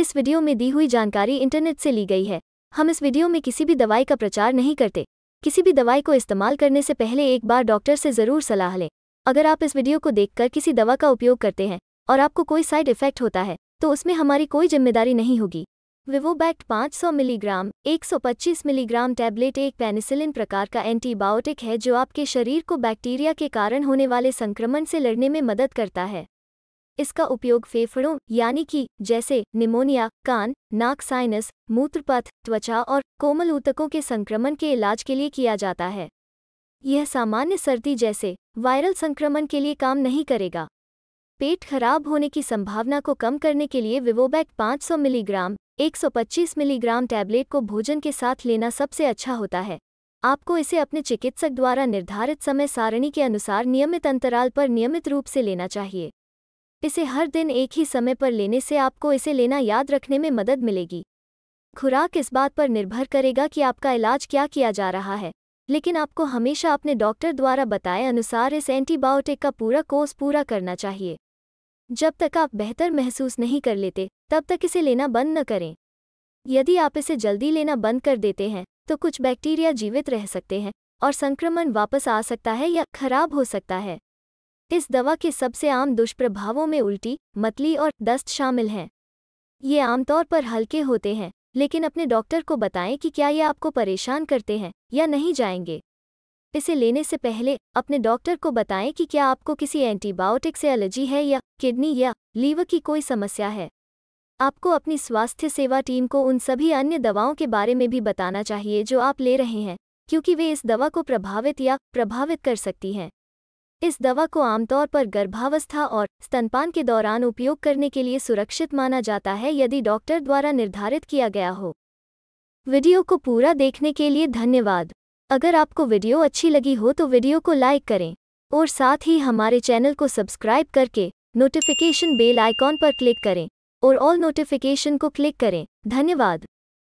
इस वीडियो में दी हुई जानकारी इंटरनेट से ली गई है हम इस वीडियो में किसी भी दवाई का प्रचार नहीं करते किसी भी दवाई को इस्तेमाल करने से पहले एक बार डॉक्टर से ज़रूर सलाह लें अगर आप इस वीडियो को देखकर किसी दवा का उपयोग करते हैं और आपको कोई साइड इफेक्ट होता है तो उसमें हमारी कोई जिम्मेदारी नहीं होगी विवोबैक्ट 500 मिलीग्राम 125 मिलीग्राम टैबलेट एक पेनिसिलिन प्रकार का एंटीबायोटिक है जो आपके शरीर को बैक्टीरिया के कारण होने वाले संक्रमण से लड़ने में मदद करता है इसका उपयोग फेफड़ों यानी कि जैसे निमोनिया कान नाक साइनस मूत्रपथ त्वचा और कोमल ऊतकों के संक्रमण के इलाज के लिए किया जाता है यह सामान्य सर्दी जैसे वायरल संक्रमण के लिए काम नहीं करेगा पेट खराब होने की संभावना को कम करने के लिए विवोबैक 500 मिलीग्राम 125 मिलीग्राम टैबलेट को भोजन के साथ लेना सबसे अच्छा होता है आपको इसे अपने चिकित्सक द्वारा निर्धारित समय सारणी के अनुसार नियमित अंतराल पर नियमित रूप से लेना चाहिए इसे हर दिन एक ही समय पर लेने से आपको इसे लेना याद रखने में मदद मिलेगी खुराक इस बात पर निर्भर करेगा कि आपका इलाज क्या किया जा रहा है लेकिन आपको हमेशा अपने डॉक्टर द्वारा बताए अनुसार इस एंटीबायोटिक का पूरा कोर्स पूरा करना चाहिए जब तक आप बेहतर महसूस नहीं कर लेते तब तक इसे लेना बंद न करें यदि आप इसे जल्दी लेना बंद कर देते हैं तो कुछ बैक्टीरिया जीवित रह सकते हैं और संक्रमण वापस आ सकता है या खराब हो सकता है इस दवा के सबसे आम दुष्प्रभावों में उल्टी मतली और दस्त शामिल हैं ये आमतौर पर हल्के होते हैं लेकिन अपने डॉक्टर को बताएं कि क्या ये आपको परेशान करते हैं या नहीं जाएंगे इसे लेने से पहले अपने डॉक्टर को बताएं कि क्या आपको किसी एंटीबायोटिक से एलर्जी है या किडनी या लीवर की कोई समस्या है आपको अपनी स्वास्थ्य सेवा टीम को उन सभी अन्य दवाओं के बारे में भी बताना चाहिए जो आप ले रहे हैं क्योंकि वे इस दवा को प्रभावित या प्रभावित कर सकती हैं इस दवा को आमतौर पर गर्भावस्था और स्तनपान के दौरान उपयोग करने के लिए सुरक्षित माना जाता है यदि डॉक्टर द्वारा निर्धारित किया गया हो वीडियो को पूरा देखने के लिए धन्यवाद अगर आपको वीडियो अच्छी लगी हो तो वीडियो को लाइक करें और साथ ही हमारे चैनल को सब्सक्राइब करके नोटिफिकेशन बेल आइकॉन पर क्लिक करें और ऑल नोटिफिकेशन को क्लिक करें धन्यवाद